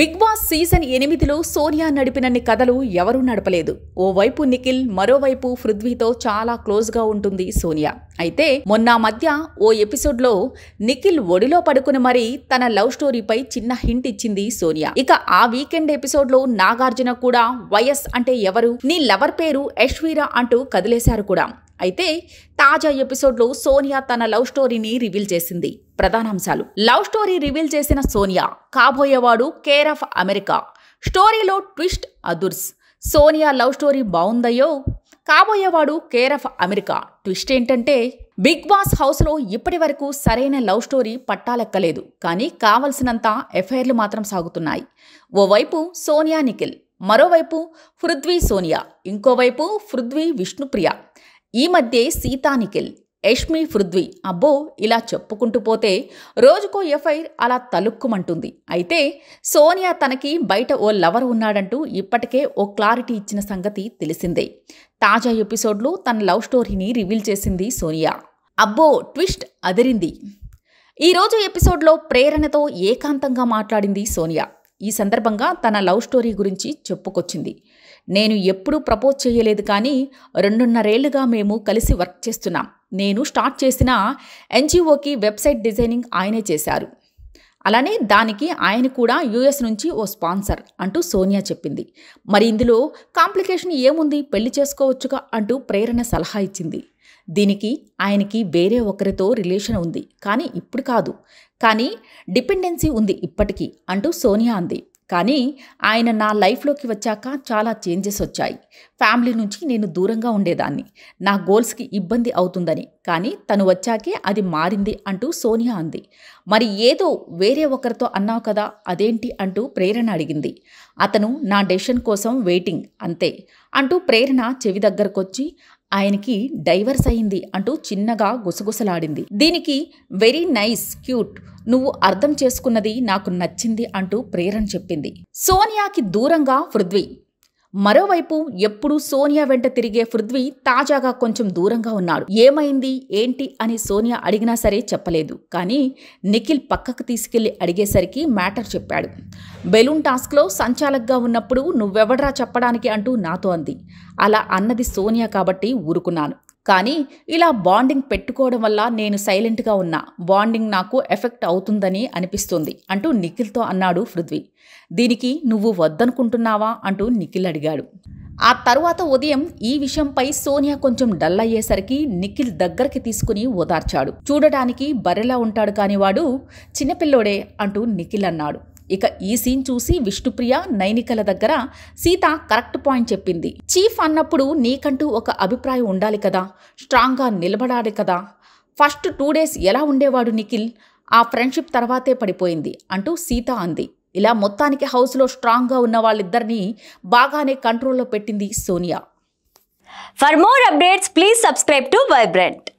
big boss season ఎనిమిదిలో సోనియా నడిపినన్ని కథలు ఎవరూ నడపలేదు ఓవైపు నిఖిల్ మరోవైపు పృథ్వీతో చాలా క్లోజ్గా ఉంటుంది సోనియా అయితే మొన్న మధ్య ఓ ఎపిసోడ్లో నిఖిల్ ఒడిలో పడుకుని మరీ తన లవ్ స్టోరీపై చిన్న హింట్ ఇచ్చింది సోనియా ఇక ఆ వీకెండ్ ఎపిసోడ్లో నాగార్జున కూడా వైఎస్ అంటే ఎవరు నీ లవర్ పేరు యశ్వీరా అంటూ కదిలేశారు కూడా అయితే తాజా ఎపిసోడ్లో సోనియా తన లవ్ స్టోరీని రివీల్ చేసింది ప్రధానాంశాలు లవ్ స్టోరీ రివీల్ చేసిన సోనియా కాబోయేవాడు కేర్ ఆఫ్ అమెరికా స్టోరీలో ట్విస్ట్ అదుర్స్ సోనియా లవ్ స్టోరీ బాగుందయ్యో కాబోయేవాడు కేర్ ఆఫ్ అమెరికా ట్విస్ట్ ఏంటంటే బిగ్ బాస్ హౌస్లో ఇప్పటి వరకు సరైన లవ్ స్టోరీ పట్టాలెక్కలేదు కానీ కావలసినంత ఎఫ్ఐఆర్లు మాత్రం సాగుతున్నాయి ఓవైపు సోనియా నిఖిల్ మరోవైపు పృథ్వీ సోనియా ఇంకోవైపు పృథ్వీ విష్ణుప్రియ ఈ మధ్యే సీతానిఖిల్ యష్మి పృథ్వీ అబ్బో ఇలా చెప్పుకుంటూ పోతే రోజుకో ఎఫ్ఐఆర్ అలా తలుక్కుమంటుంది అయితే సోనియా తనకి బయట ఓ లవర్ ఉన్నాడంటూ ఇప్పటికే ఓ క్లారిటీ ఇచ్చిన సంగతి తెలిసిందే తాజా ఎపిసోడ్లో తన లవ్ స్టోరీని రివీల్ చేసింది సోనియా అబ్బో ట్విస్ట్ అదిరింది ఈరోజు ఎపిసోడ్లో ప్రేరణతో ఏకాంతంగా మాట్లాడింది సోనియా ఈ సందర్భంగా తన లవ్ స్టోరీ గురించి చెప్పుకొచ్చింది నేను ఎప్పుడూ ప్రపోజ్ చేయలేదు కానీ రెండున్నరేళ్లుగా మేము కలిసి వర్క్ చేస్తున్నాం నేను స్టార్ట్ చేసిన ఎన్జిఓకి వెబ్సైట్ డిజైనింగ్ ఆయనే చేశారు అలానే దానికి ఆయన కూడా యుఎస్ నుంచి ఓ స్పాన్సర్ అంటూ సోనియా చెప్పింది మరి ఇందులో కాంప్లికేషన్ ఏముంది పెళ్లి చేసుకోవచ్చుగా అంటూ ప్రేరణ సలహా ఇచ్చింది దీనికి ఆయనకి వేరే ఒకరితో రిలేషన్ ఉంది కానీ ఇప్పుడు కాదు కానీ డిపెండెన్సీ ఉంది ఇప్పటికీ అంటూ సోనియా అంది కానీ ఆయన నా లైఫ్లోకి వచ్చాక చాలా చేంజెస్ వచ్చాయి ఫ్యామిలీ నుంచి నేను దూరంగా ఉండేదాన్ని నా గోల్స్కి ఇబ్బంది అవుతుందని కానీ తను వచ్చాకే అది మారింది అంటూ సోనియా అంది మరి ఏదో వేరే ఒకరితో అన్నావు కదా అదేంటి అంటూ ప్రేరణ అడిగింది అతను నా డెషన్ కోసం వెయిటింగ్ అంతే అంటూ ప్రేరణ చెవి దగ్గరకొచ్చి ఆయనకి డైవర్స్ అయింది అంటూ చిన్నగా గుసగుసలాడింది దీనికి వెరీ నైస్ క్యూట్ నువ్వు అర్థం చేసుకున్నది నాకు నచ్చింది అంటూ ప్రేరణ చెప్పింది సోనియాకి దూరంగా పృథ్వీ మరోవైపు ఎప్పుడు సోనియా వెంట తిరిగే పృథ్వీ తాజాగా కొంచెం దూరంగా ఉన్నాడు ఏమైంది ఏంటి అని సోనియా అడిగినా సరే చెప్పలేదు కానీ నిఖిల్ పక్కకు తీసుకెళ్లి అడిగేసరికి మ్యాటర్ చెప్పాడు బెలూన్ టాస్క్లో సంచాలక్గా ఉన్నప్పుడు నువ్వెవడరా చెప్పడానికి అంటూ నాతో అంది అలా అన్నది సోనియా కాబట్టి ఊరుకున్నాను కానీ ఇలా బాండింగ్ పెట్టుకోవడం వల్ల నేను సైలెంట్గా ఉన్నా బాండింగ్ నాకు ఎఫెక్ట్ అవుతుందని అనిపిస్తుంది అంటూ నిఖిల్తో అన్నాడు పృథ్వీ దీనికి నువ్వు వద్దనుకుంటున్నావా అంటూ నిఖిల్ అడిగాడు ఆ తర్వాత ఉదయం ఈ విషయంపై సోనియా కొంచెం డల్ అయ్యేసరికి నిఖిల్ దగ్గరికి తీసుకుని ఓదార్చాడు చూడడానికి బర్రెలా ఉంటాడు కానివాడు వాడు చిన్నపిల్లోడే అంటూ నిఖిల్ అన్నాడు ఇక ఈ సీన్ చూసి విష్ణుప్రియ నైనికల దగ్గర సీత కరెక్ట్ పాయింట్ చెప్పింది చీఫ్ అన్నప్పుడు నీకంటూ ఒక అభిప్రాయం ఉండాలి కదా స్ట్రాంగ్గా నిలబడాలి కదా ఫస్ట్ టూ డేస్ ఎలా ఉండేవాడు నిఖిల్ ఆ ఫ్రెండ్షిప్ తర్వాతే పడిపోయింది అంటూ సీత అంది ఇలా మొత్తానికి హౌస్లో స్ట్రాంగ్గా ఉన్న వాళ్ళిద్దరినీ బాగానే కంట్రోల్లో పెట్టింది Sonia for more updates please subscribe to vibrant